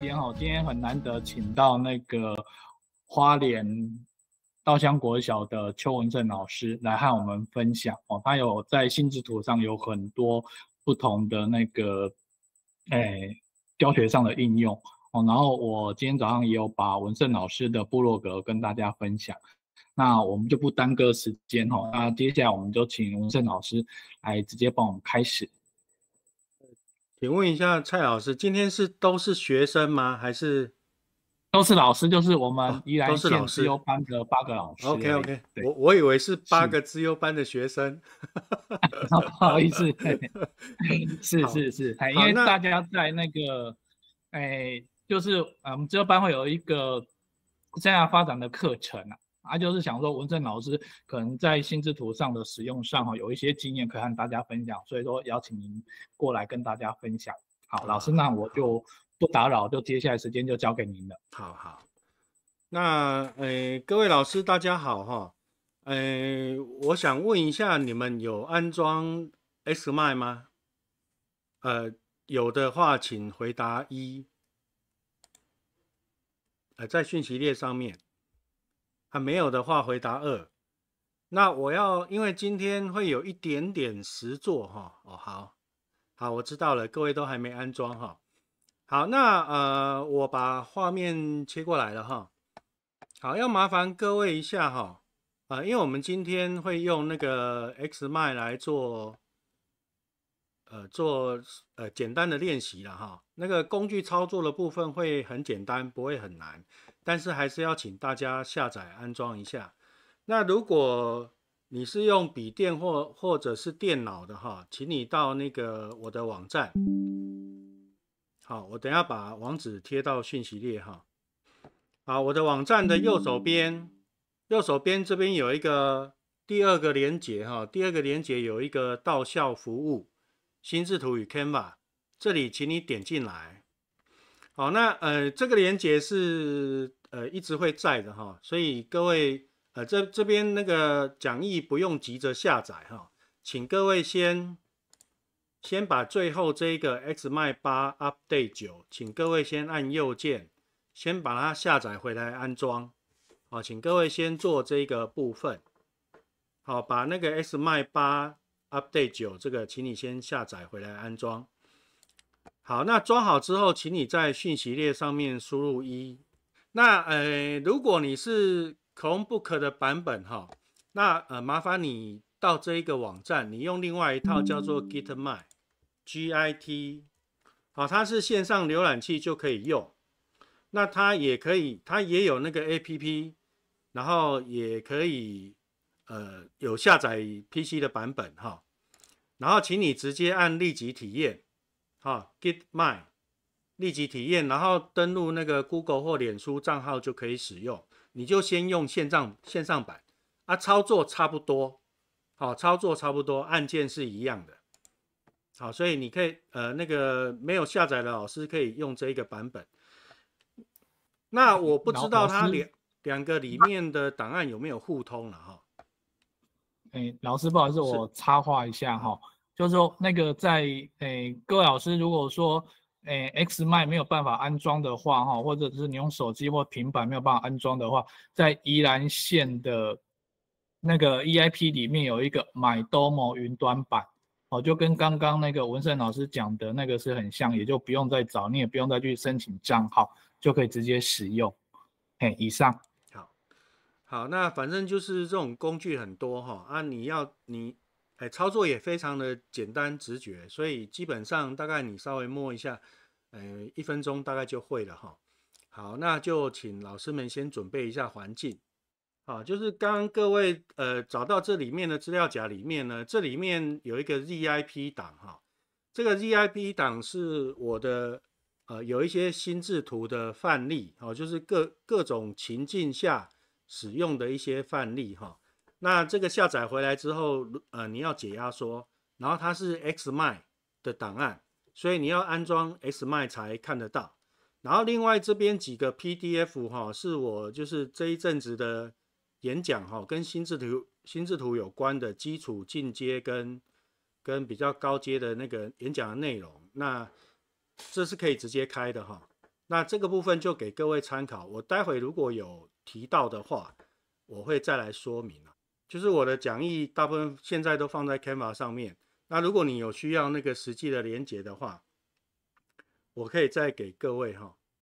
天好，今天很难得请到那个花莲稻香国小的邱文胜老师来和我们分享哦。他有在心智图上有很多不同的那个诶教学上的应用哦。然后我今天早上也有把文胜老师的部落格跟大家分享。那我们就不耽搁时间哈，那接下来我们就请文胜老师来直接帮我们开始。请问一下蔡老师，今天是都是学生吗？还是都是老师？就是我们依然是资优班的八个老师。OK OK，我我以为是八个资优班的学生，不好意思，是是是，因为大家在那个，哎，就是啊，我们资优班会有一个生涯发展的课程啊。啊，就是想说，文正老师可能在心智图上的使用上，哈，有一些经验可以和大家分享，所以说邀请您过来跟大家分享。好，老师，那我就不打扰，就接下来时间就交给您了。好好。那，呃，各位老师，大家好，哈，呃，我想问一下，你们有安装 S 麦吗？呃，有的话，请回答一。呃，在讯息列上面。还没有的话，回答二。那我要，因为今天会有一点点实做哈。哦，好，好，我知道了，各位都还没安装哈。好，那呃，我把画面切过来了哈。好，要麻烦各位一下哈。啊，因为我们今天会用那个 X 麦来做，呃，做呃简单的练习了哈。那个工具操作的部分会很简单，不会很难。但是还是要请大家下载安装一下。那如果你是用笔电或或者是电脑的哈，请你到那个我的网站。好，我等下把网址贴到讯息列哈。啊，我的网站的右手边，右手边这边有一个第二个连接哈，第二个连接有一个到校服务，心智图与 Canva，这里请你点进来。好，那呃，这个连接是。呃，一直会在的哈，所以各位，呃，这这边那个讲义不用急着下载哈，请各位先先把最后这个 X i 八 Update 九，请各位先按右键，先把它下载回来安装。好，请各位先做这个部分。好，把那个 X i 八 Update 九这个，请你先下载回来安装。好，那装好之后，请你在讯息列上面输入一。那呃，如果你是 Chromebook 的版本哈，那呃麻烦你到这一个网站，你用另外一套叫做 g i t m y g i t 啊，它是线上浏览器就可以用。那它也可以，它也有那个 App，然后也可以呃有下载 PC 的版本哈。然后请你直接按立即体验，哦 g i t m y 立即体验，然后登录那个 Google 或脸书账号就可以使用。你就先用线上线上版啊，操作差不多，好，操作差不多，按键是一样的，好，所以你可以呃，那个没有下载的老师可以用这一个版本。那我不知道它两两个里面的档案有没有互通了哈。哎，老师，不好意思，我插话一下哈，就是说那个在哎，各位老师，如果说。哎，X 麦没有办法安装的话，哈，或者是你用手机或平板没有办法安装的话，在宜兰县的那个 EIP 里面有一个买多模云端版，哦，就跟刚刚那个文胜老师讲的那个是很像，也就不用再找，你也不用再去申请账号，就可以直接使用。哎，以上。好，好，那反正就是这种工具很多哈，啊，你要你。哎，操作也非常的简单直觉，所以基本上大概你稍微摸一下，呃，一分钟大概就会了哈。好，那就请老师们先准备一下环境，啊，就是刚刚各位呃找到这里面的资料夹里面呢，这里面有一个 z i p 档哈，这个 z i p 档是我的呃有一些心智图的范例哦，就是各各种情境下使用的一些范例哈。那这个下载回来之后，呃，你要解压缩，然后它是 X m i 的档案，所以你要安装 X m i 才看得到。然后另外这边几个 PDF 哈，是我就是这一阵子的演讲哈，跟心智图、心智图有关的基础、进阶跟跟比较高阶的那个演讲的内容，那这是可以直接开的哈。那这个部分就给各位参考，我待会如果有提到的话，我会再来说明就是我的讲义，大部分现在都放在 c a n v a 上面。那如果你有需要那个实际的连接的话，我可以再给各位哈。